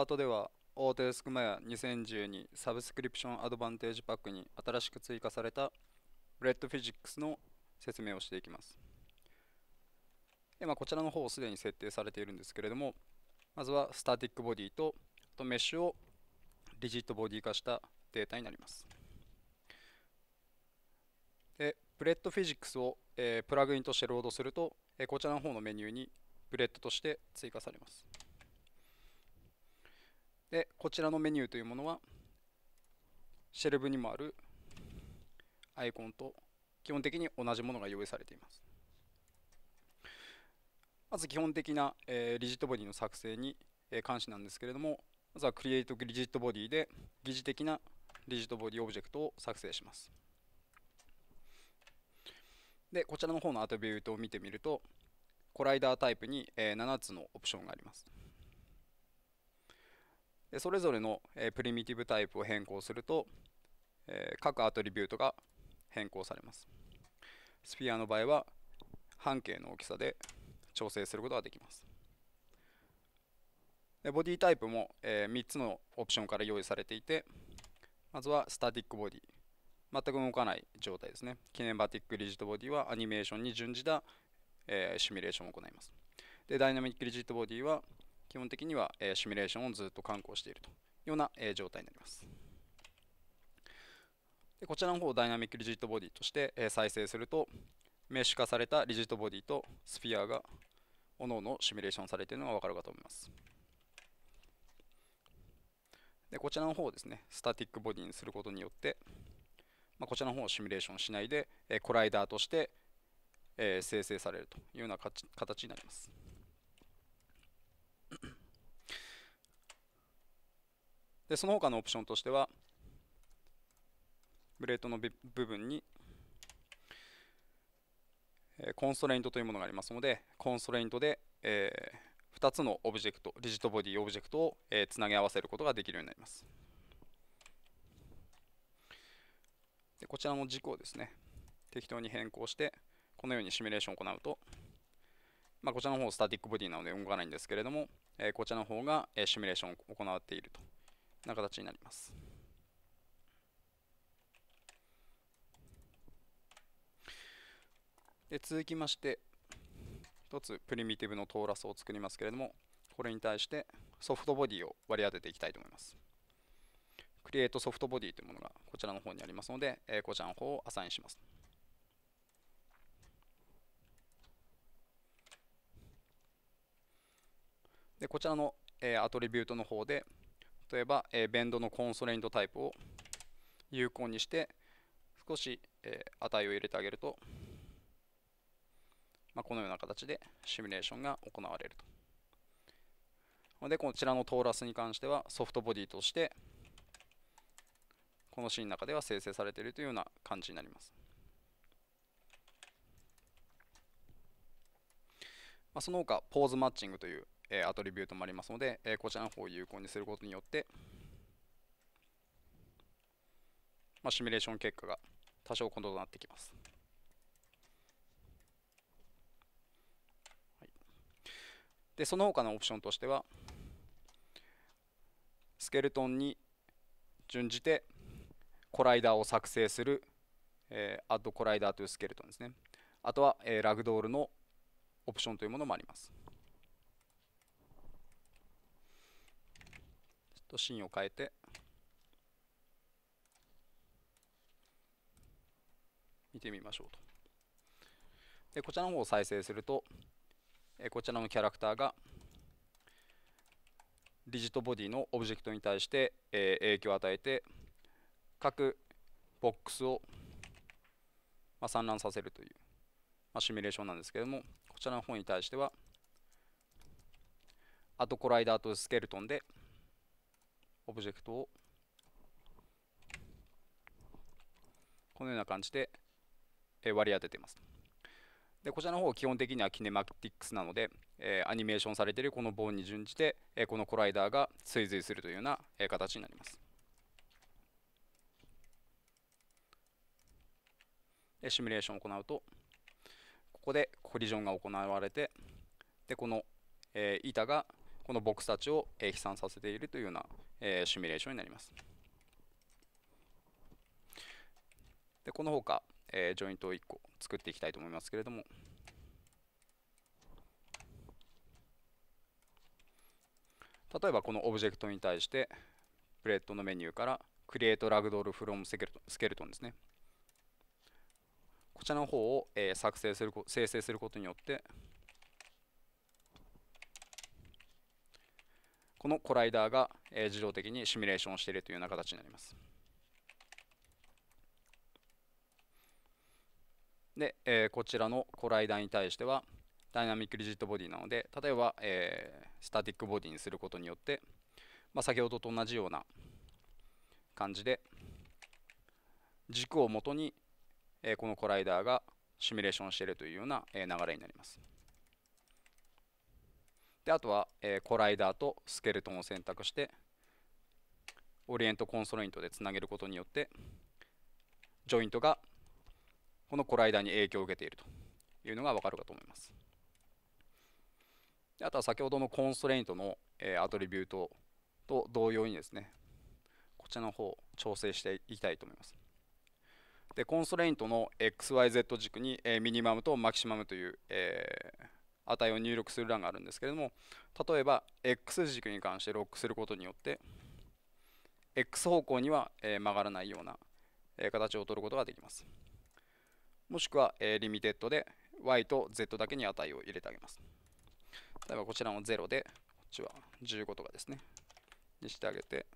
パートでは大手スクマヤ2012サブスクリプションアドバンテージパックに新しく追加されたブレッドフィジックスの説明をしていきます。でまあ、こちらの方すでに設定されているんですけれどもまずはスタティックボディととメッシュをリジットボディ化したデータになります。でブレッドフィジックスを、えー、プラグインとしてロードすると、えー、こちらの方のメニューにブレッドとして追加されます。でこちらのメニューというものはシェルブにもあるアイコンと基本的に同じものが用意されていますまず基本的な、えー、リジットボディの作成に、えー、関しなんですけれどもまずは Create リジットボディで疑似的なリジットボディオブジェクトを作成しますでこちらの方のアトリビュートを見てみるとコライダータイプに7つのオプションがありますでそれぞれの、えプリミティブタイプを変更すると、え各アトリビュートが変更されます。スピアの場合は半径の大きさで調整することができます。でボディタイプも、え3つのオプションから用意されていて、まずはスタティックボディ。全く動かない状態ですね。キネマティックリジットボディはアニメーションに準じた、えシミュレーションを行います。で、ダイナミックリジットボディは基本的には、えシミュレーションをずっと観光しているというような、え状態になります。でこちらの方をダイナミックリジットボディとして、え再生すると、メッシュ化されたリジットボディとスフィアが各々シミュレーションされているのが分かるかと思います。でこちらの方をですね、スタティックボディにすることによって、まあ、こちらの方をシミュレーションしないで、えコライダーとして、え生成されるというような形になります。でその他のオプションとしてはブレートの部分にコンストレイントというものがありますのでコンストレイントで、えー、2つのオブジェクトリジットボディオブジェクトを、えー、つなぎ合わせることができるようになりますでこちらの軸をですね適当に変更してこのようにシミュレーションを行うと、まあ、こちらの方スタティックボディなので動かないんですけれども、えー、こちらの方が、えシミュレーションを行っているとな形になります。で続きまして1つプリミティブのトーラスを作りますけれどもこれに対してソフトボディを割り当てていきたいと思います。クリエイトソフトボディというものがこちらの方にありますので、えこちらの方をアサインします。でこちらの、えアトリビュートの方で例えば、えベンドのコンソレイントタイプを有効にして少し、え値を入れてあげると、まあ、このような形でシミュレーションが行われるとでこちらのトーラスに関してはソフトボディとしてこのシーンの中では生成されているというような感じになりますまあ、その他ポーズマッチングというえアトリビュートもありますので、えこちらの方を有効にすることによって、まあ、シミュレーション結果が多少異なってきます。はい、でその他のオプションとしてはスケルトンに準じてコライダーを作成する、えー、アッドコライダーというスケルトンですねあとは、えー、ラグドールのオプションというものもありますと芯を変えて見てみましょうとでこちらの方を再生するとこちらのキャラクターがディジットボディのオブジェクトに対して影響を与えて各ボックスを散乱させるというシミュレーションなんですけれどもこちらの方に対してはアトコライダーとスケルトンでオブジェクトをこのような感じで割り当てています。でこちらの方基本的にはキネマティックスなので、えアニメーションされているこの棒に準じて、えこのコライダーが追随するというような、え形になります。シミュレーションを行うとここでコリジョンが行われてでこの、え板がこのボックスたちを、え飛散させているというような、えー、シミュレーションになります。でこのほか、えー、ジョイントを1個作っていきたいと思いますけれども、例えばこのオブジェクトに対して、プレートのメニューから、Create Ragdoll from Skeleton ですね。こちらの方を、えー、作成する生成することによって、このコライダーが、えー、自動的にシミュレーションしているというような形になります。で、えー、こちらのコライダーに対してはダイナミックリジットボディなので例えば、えー、スタティックボディにすることによって、まあ、先ほどと同じような感じで軸をもとに、えー、このコライダーがシミュレーションしているというような、え流れになります。であとは、えー、コライダーとスケルトンを選択してオリエントコンストレイントでつなげることによってジョイントがこのコライダーに影響を受けているというのがわかるかと思います。あとは先ほどのコンストレイントの、えー、アトリビュートと同様にですね、こちらの方調整していきたいと思います。で、コンストレイントの XYZ 軸に、えー、ミニマムとマキシマムという、えー、値を入力する欄があるんですけれども例えば X 軸に関してロックすることによって X 方向には、え曲がらないような、え形を取ることができますもしくは、えリミテッドで Y と Z だけに値を入れてあげます例えばこちらも0でこっちは15とかですねにしてあげて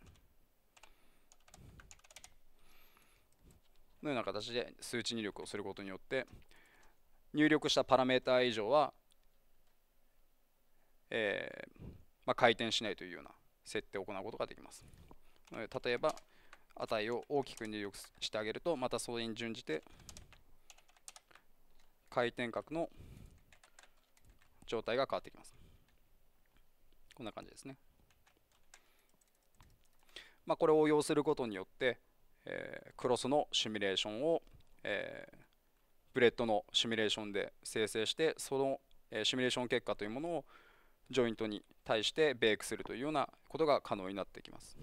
のような形で数値入力をすることによって入力したパラメータ以上はえー、まあ、回転しないというような設定を行うことができます。例えば、値を大きく入力してあげると、またそれに準じて回転角の状態が変わってきます。こんな感じですね。まあ、これを応用することによって、えー、クロスのシミュレーションを、えー、ブレッドのシミュレーションで生成して、その、えシミュレーション結果というものをジョイントに対してベイクするというようなことが可能になってきます。